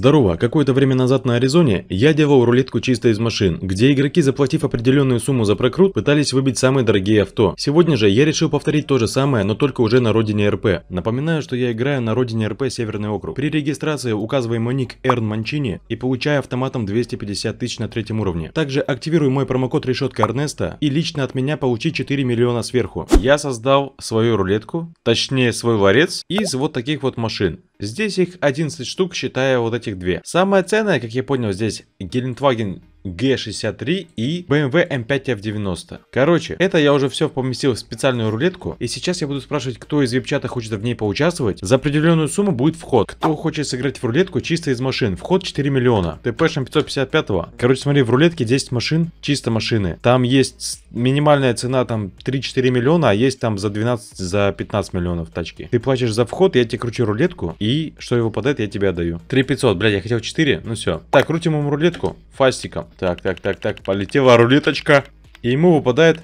Здорово, какое-то время назад на Аризоне я делал рулетку чисто из машин, где игроки, заплатив определенную сумму за прокрут, пытались выбить самые дорогие авто. Сегодня же я решил повторить то же самое, но только уже на родине РП. Напоминаю, что я играю на родине РП Северный округ. При регистрации указывай мой ник Эрн Манчини и получай автоматом 250 тысяч на третьем уровне. Также активируй мой промокод решетка Эрнеста и лично от меня получи 4 миллиона сверху. Я создал свою рулетку, точнее свой ларец из вот таких вот машин. Здесь их 11 штук, считая вот эти их две. Самое ценное, как я понял, здесь Гелендваген G63 и BMW M5 F90. Короче, это я уже все поместил в специальную рулетку, и сейчас я буду спрашивать, кто из вебчата хочет в ней поучаствовать. За определенную сумму будет вход. Кто хочет сыграть в рулетку чисто из машин? Вход 4 миллиона. ТПшем 555 -го. Короче, смотри, в рулетке 10 машин, чисто машины. Там есть минимальная цена там 3-4 миллиона, а есть там за 12, за 15 миллионов тачки. Ты платишь за вход, я тебе кручу рулетку, и что его выпадает, я тебе отдаю. 3500, блядь, я хотел 4. Ну все. Так, крутим ему рулетку фастиком. Так, так, так, так. Полетела рулеточка. И ему выпадает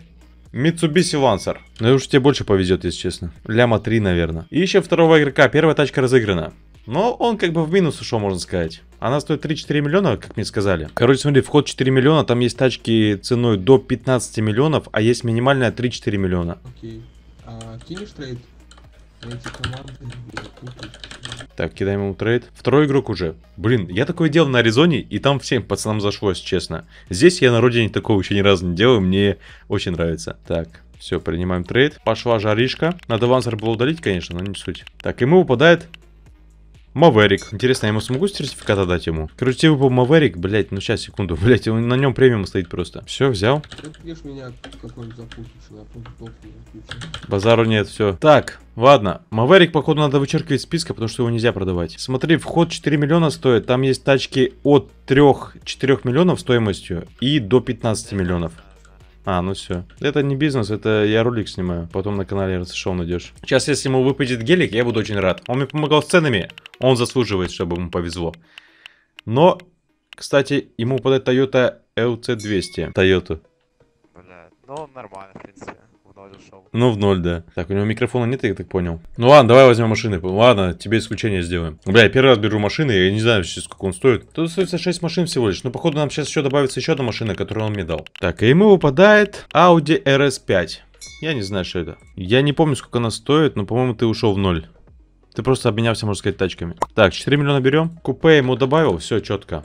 Mitsubishi Lancer. Ну уж тебе больше повезет, если честно. Ляма 3, наверное. И еще второго игрока. Первая тачка разыграна. Но он как бы в минус ушел, можно сказать. Она стоит 3-4 миллиона, как мне сказали. Короче, смотри, вход 4 миллиона, там есть тачки ценой до 15 миллионов, а есть минимальная 3-4 миллиона. Окей. А, кинешь трейд? Эти команды так, кидаем ему трейд. Второй игрок уже. Блин, я такое делал на Аризоне, и там всем пацанам зашлось, честно. Здесь я на родине такого еще ни разу не делаю, мне очень нравится. Так, все, принимаем трейд. Пошла жаришка. Надо вансер было удалить, конечно, но не суть. Так, ему выпадает Маверик. Интересно, я ему смогу сертификат отдать ему? Короче, тебе выпал типа, Маверик, блять, ну сейчас, секунду, блять, он на нем премиум стоит просто. Все, взял. А Базару нет, все. Так, Ладно, Маверик, походу, надо вычеркивать из списка, потому что его нельзя продавать. Смотри, вход 4 миллиона стоит. Там есть тачки от 3-4 миллионов стоимостью и до 15 миллионов. А, ну все. Это не бизнес, это я ролик снимаю. Потом на канале РСШО найдешь. Сейчас, если ему выпадет гелик, я буду очень рад. Он мне помогал с ценами. Он заслуживает, чтобы ему повезло. Но, кстати, ему подать Toyota LC200. Toyota. Бля, ну нормально, в принципе. Ну, в ноль, да. Так, у него микрофона нет, я так понял. Ну ладно, давай возьмем машины. Ладно, тебе исключение сделаем. Бля, я первый раз беру машины, я не знаю сейчас, сколько он стоит. Тут остается 6 машин всего лишь. Но, ну, походу, нам сейчас еще добавится еще одна машина, которую он мне дал. Так, и ему выпадает Audi RS5. Я не знаю, что это. Я не помню, сколько она стоит, но, по-моему, ты ушел в ноль. Ты просто обменялся, можно сказать, тачками. Так, 4 миллиона берем. Купе ему добавил, все четко.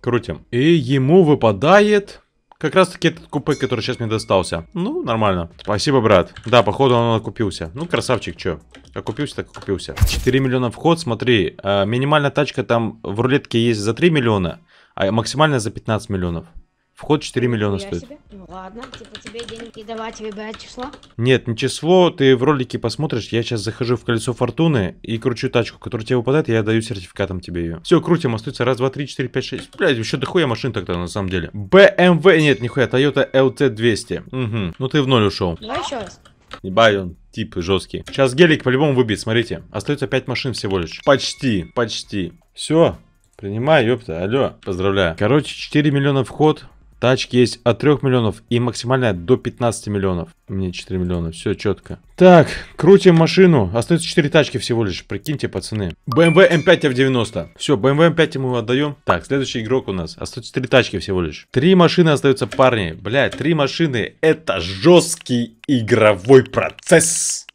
Крутим. И ему выпадает как раз таки этот купе, который сейчас мне достался. Ну, нормально. Спасибо, брат. Да, походу он окупился. Ну, красавчик, чё. Окупился, так окупился. 4 миллиона вход, смотри. А, минимальная тачка там в рулетке есть за 3 миллиона, а максимальная за 15 миллионов. Вход 4 миллиона Нифига стоит. Себе. Ну ладно, типа, типа тебе денег не давать, тебе число? Нет, не число, ты в ролике посмотришь. Я сейчас захожу в колесо фортуны и кручу тачку, которая тебе выпадает, я даю сертификатом тебе ее. Все, крутим, остается раз, два, три, четыре, пять, шесть. Блять, еще дохуя машин тогда на самом деле. BMW, эм нет, нихуя, Toyota LT200. Угу, ну ты в ноль ушел. Давай еще раз. Ебать он, тип жесткий. Сейчас гелик по-любому выбит, смотрите. Остается 5 машин всего лишь. Почти, почти. Все, принимай, ёпта, алло, поздравляю. Короче, 4 миллиона вход, Тачки есть от 3 миллионов и максимальная до 15 миллионов. Мне 4 миллиона, все четко. Так, крутим машину. Остается 4 тачки всего лишь, прикиньте, пацаны. BMW M5 F90. Все, BMW M5 мы отдаем. Так, следующий игрок у нас. Остается 3 тачки всего лишь. 3 машины остаются, парни. Бля, 3 машины. Это жесткий игровой процесс.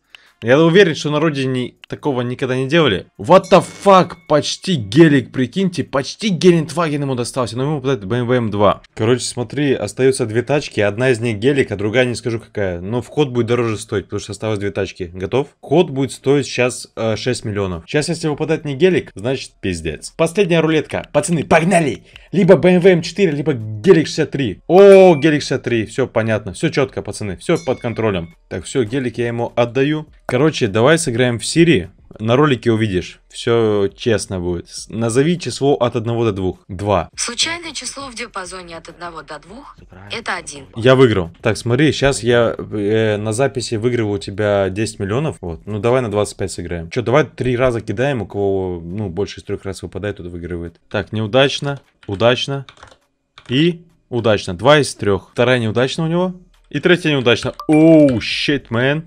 Я уверен, что на родине Такого никогда не делали. What the fuck? Почти гелик, прикиньте. Почти Гелендваген ему достался, но ему попадает BMW M2. Короче, смотри, остаются две тачки. Одна из них гелик, а другая не скажу какая. Но вход будет дороже стоить, потому что осталось две тачки. Готов? Ход будет стоить сейчас э, 6 миллионов. Сейчас, если выпадает не гелик, значит пиздец. Последняя рулетка. Пацаны, погнали! Либо BMW M4, либо гелик 63. О, гелик 63. Все понятно. Все четко, пацаны. Все под контролем. Так, все, гелик я ему отдаю. Короче, давай сыграем в Сири. На ролике увидишь. Все честно будет. Назови число от 1 до 2. 2. Случайное число в диапазоне от 1 до 2 это 1. Я выиграл. Так, смотри, сейчас я э, на записи выигрываю у тебя 10 миллионов. Вот. Ну давай на 25 сыграем. Че, давай три раза кидаем, у кого ну, больше из трех раз выпадает, тот выигрывает. Так, неудачно, удачно и удачно. Два из трех. Вторая неудачно у него. И третья неудачно. Оу, щит, мэн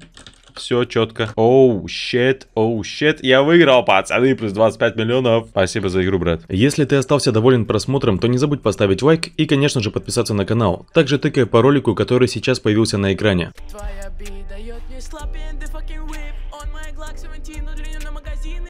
все четко. Оу, щит, оу, щит. Я выиграл, пацаны, плюс 25 миллионов. Спасибо за игру, брат. Если ты остался доволен просмотром, то не забудь поставить лайк и, конечно же, подписаться на канал. Также тыкай по ролику, который сейчас появился на экране. Твоя